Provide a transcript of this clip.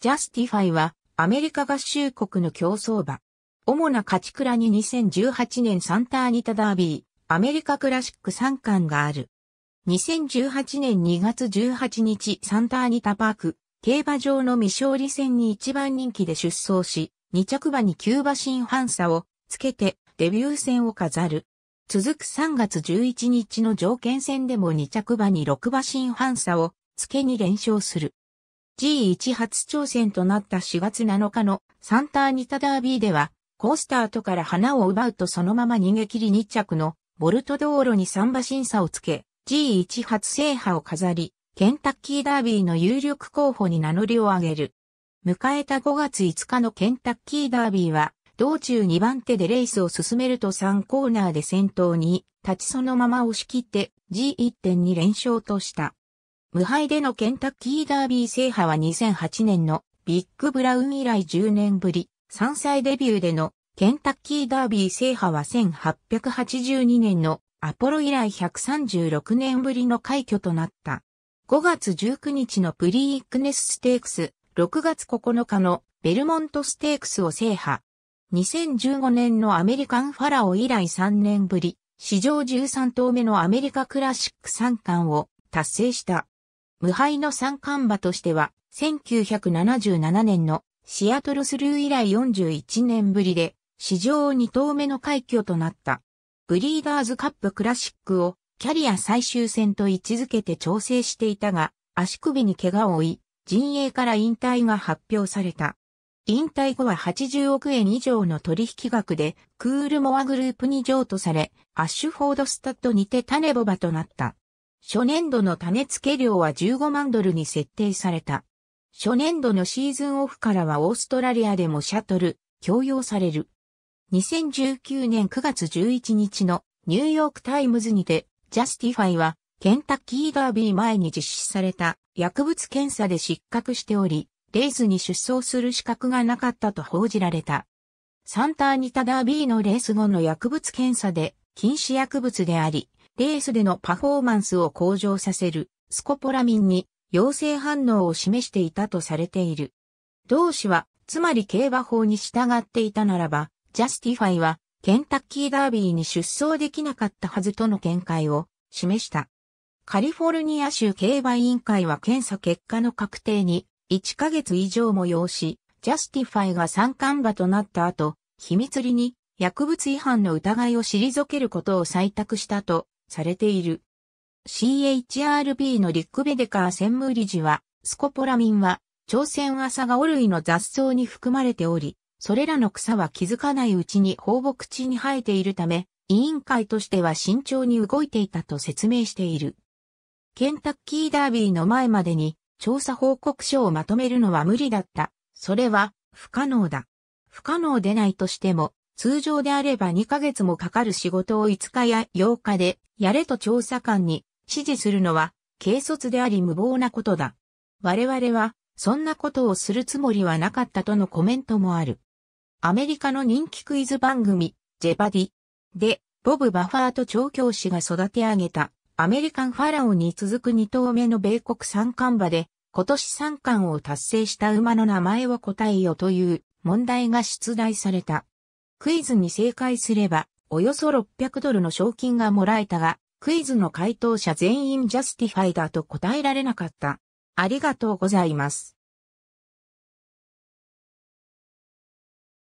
ジャスティファイはアメリカ合衆国の競争馬。主な勝ち倉に2018年サンターニタダービー、アメリカクラシック参冠がある。2018年2月18日サンターニタパーク、競馬場の未勝利戦に一番人気で出走し、2着馬に9馬新反差をつけてデビュー戦を飾る。続く3月11日の条件戦でも2着馬に6馬新反差をつけに連勝する。G1 初挑戦となった4月7日のサンターニタダービーでは、コースタートから花を奪うとそのまま逃げ切り2着のボルト道路に3馬審査をつけ、G1 初制覇を飾り、ケンタッキーダービーの有力候補に名乗りを上げる。迎えた5月5日のケンタッキーダービーは、道中2番手でレースを進めると3コーナーで先頭に立ちそのまま押し切って G1.2 連勝とした。無敗でのケンタッキーダービー制覇は2008年のビッグブラウン以来10年ぶり、3歳デビューでのケンタッキーダービー制覇は1882年のアポロ以来136年ぶりの快挙となった。5月19日のプリークネスステークス、6月9日のベルモントステークスを制覇。2015年のアメリカンファラオ以来3年ぶり、史上13頭目のアメリカクラシック3冠を達成した。無敗の三冠馬としては、1977年のシアトルスルー以来41年ぶりで、史上2頭目の快挙となった。ブリーダーズカップクラシックをキャリア最終戦と位置づけて調整していたが、足首に怪我を負い、陣営から引退が発表された。引退後は80億円以上の取引額で、クールモアグループに譲渡され、アッシュフォードスタッドにて種ボバとなった。初年度の種付け料は15万ドルに設定された。初年度のシーズンオフからはオーストラリアでもシャトル、強要される。2019年9月11日のニューヨークタイムズにて、ジャスティファイは、ケンタッキーダービー前に実施された薬物検査で失格しており、レースに出走する資格がなかったと報じられた。サンターニタダービーのレース後の薬物検査で禁止薬物であり、レースでのパフォーマンスを向上させるスコポラミンに陽性反応を示していたとされている。同氏は、つまり競馬法に従っていたならば、ジャスティファイはケンタッキーダービーに出走できなかったはずとの見解を示した。カリフォルニア州競馬委員会は検査結果の確定に1ヶ月以上も要し、ジャスティファイが参観馬となった後、秘密裏に薬物違反の疑いを退けることを採択したとされている。CHRB のリック・ベデカー専務理事は、スコポラミンは、朝鮮朝顔類の雑草に含まれており、それらの草は気づかないうちに放牧地に生えているため、委員会としては慎重に動いていたと説明している。ケンタッキーダービーの前までに調査報告書をまとめるのは無理だった。それは不可能だ。不可能でないとしても、通常であれば2ヶ月もかかる仕事を5日や8日で、やれと調査官に指示するのは、軽率であり無謀なことだ。我々は、そんなことをするつもりはなかったとのコメントもある。アメリカの人気クイズ番組、ジェバディ。で、ボブ・バファーと調教師が育て上げた、アメリカン・ファラオに続く2頭目の米国三冠馬で、今年三冠を達成した馬の名前を答えよという問題が出題された。クイズに正解すれば、およそ600ドルの賞金がもらえたが、クイズの回答者全員ジャスティファイだと答えられなかった。ありがとうございます。